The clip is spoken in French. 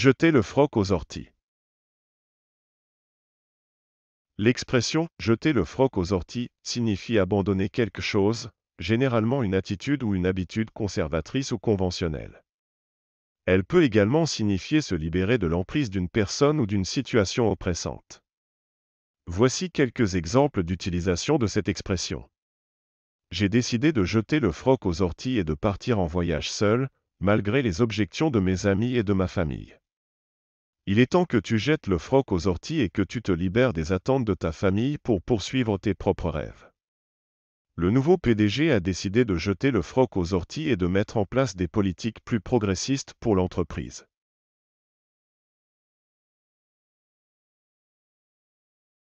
Jeter le froc aux orties. L'expression jeter le froc aux orties signifie abandonner quelque chose, généralement une attitude ou une habitude conservatrice ou conventionnelle. Elle peut également signifier se libérer de l'emprise d'une personne ou d'une situation oppressante. Voici quelques exemples d'utilisation de cette expression. J'ai décidé de jeter le froc aux orties et de partir en voyage seul, malgré les objections de mes amis et de ma famille. Il est temps que tu jettes le froc aux orties et que tu te libères des attentes de ta famille pour poursuivre tes propres rêves. Le nouveau PDG a décidé de jeter le froc aux orties et de mettre en place des politiques plus progressistes pour l'entreprise.